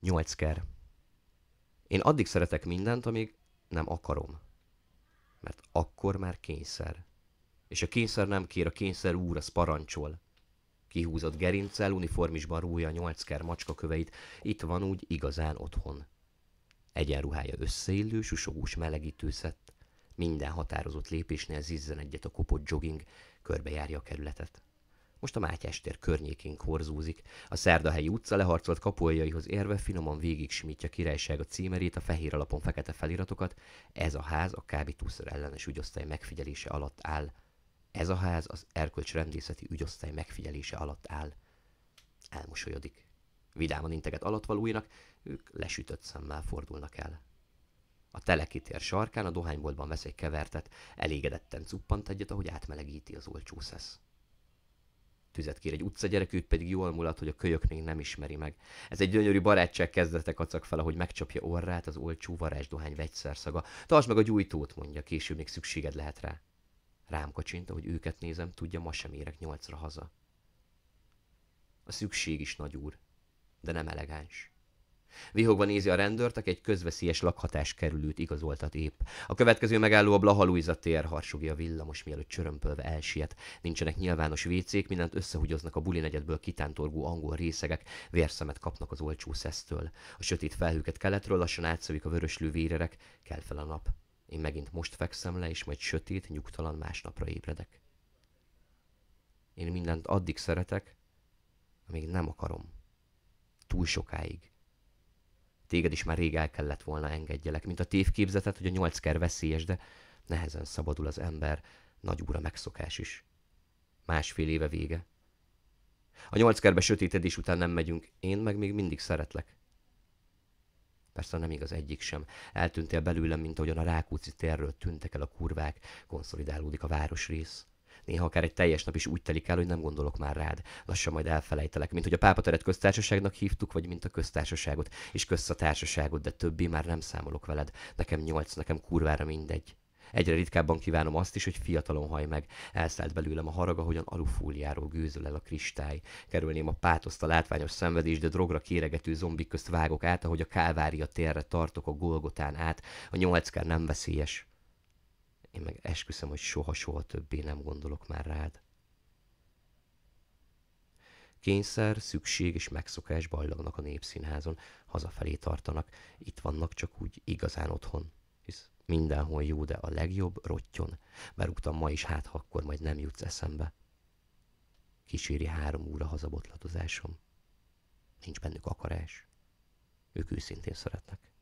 Nyolc ker. Én addig szeretek mindent, amíg nem akarom. Mert akkor már kényszer. És a kényszer nem kér, a kényszer úr, az parancsol. Kihúzott gerincel uniformisban rúja a macska macskaköveit, itt van úgy igazán otthon. Egyenruhája összeillő, susogós melegítőszett, minden határozott lépésnél zizzen egyet a kopott jogging, körbejárja a kerületet. Most a Mátyás tér környékén korzúzik. A szerdahelyi utca leharcolt kapoljaihoz érve finoman végig simítja a címerét, a fehér alapon fekete feliratokat. Ez a ház a kábítószer ellenes ügyosztály megfigyelése alatt áll. Ez a ház az erkölcs rendészeti ügyosztály megfigyelése alatt áll. Elmosolyodik. Vidáman integet alattvalóinak. ők lesütött szemmel fordulnak el. A telekitér sarkán a dohányboltban vesz egy kevertet, elégedetten cuppant egyet, ahogy átmelegíti az olcsó szesz tüzet kér. Egy őt pedig jól mulat, hogy a kölyök még nem ismeri meg. Ez egy gyönyörű barátság kezdete kacag fel, ahogy megcsapja orrát az olcsó varázsdohány vegyszerszaga. Tartsd meg a gyújtót, mondja, később még szükséged lehet rá. Rám kacsint, ahogy őket nézem, tudja, ma sem érek nyolcra haza. A szükség is nagy úr, de nem elegáns. Vihogva nézi a rendőrt, aki egy közveszélyes lakhatás kerülőt igazoltat épp. A következő megálló a Blaha Luisa tér, harsogja a villamos, mielőtt csörömpölve elsiet. Nincsenek nyilvános vécék, mindent összehugyoznak a buli negyedből kitántorgó angol részegek, vérszemet kapnak az olcsó szesztől. A sötét felhőket keletről lassan átszövik a vöröslő vérerek, kell fel a nap. Én megint most fekszem le, és majd sötét, nyugtalan másnapra ébredek. Én mindent addig szeretek, amíg nem akarom. Túl sokáig téged is már rég el kellett volna engedjelek, mint a tévképzetet, hogy a nyolcker veszélyes, de nehezen szabadul az ember, nagy úra megszokás is. Másfél éve vége. A nyolckerbe sötétedés után nem megyünk, én meg még mindig szeretlek. Persze nem igaz egyik sem. Eltűntél belőlem, mint ahogyan a Rákóczi térről tűntek el a kurvák, konszolidálódik a városrész. Néha akár egy teljes nap is úgy telik el, hogy nem gondolok már rád. Lassan majd elfelejtelek, mint hogy a pápateret köztársaságnak hívtuk, vagy mint a köztársaságot, és közt a társaságot, de többi már nem számolok veled. Nekem nyolc, nekem kurvára mindegy. Egyre ritkábban kívánom azt is, hogy fiatalon haj meg. Elszállt belőlem a harag, ahogyan alufóliáról gőzöl el a kristály. Kerülném a pátoszt a látványos szenvedés, de drogra kéregető zombik közt vágok át, ahogy a kávária térre tartok a Golgotán át. A nyolckár nem veszélyes. Én meg esküszöm, hogy soha-soha többé nem gondolok már rád. Kényszer, szükség és megszokás ballagnak a népszínházon, hazafelé tartanak, itt vannak csak úgy igazán otthon. Hisz mindenhol jó, de a legjobb rottyon. Berúgtam ma is, hát ha akkor majd nem jutsz eszembe. Kíséri három óra hazabotlatozásom. Nincs bennük akarás. Ők őszintén szeretnek.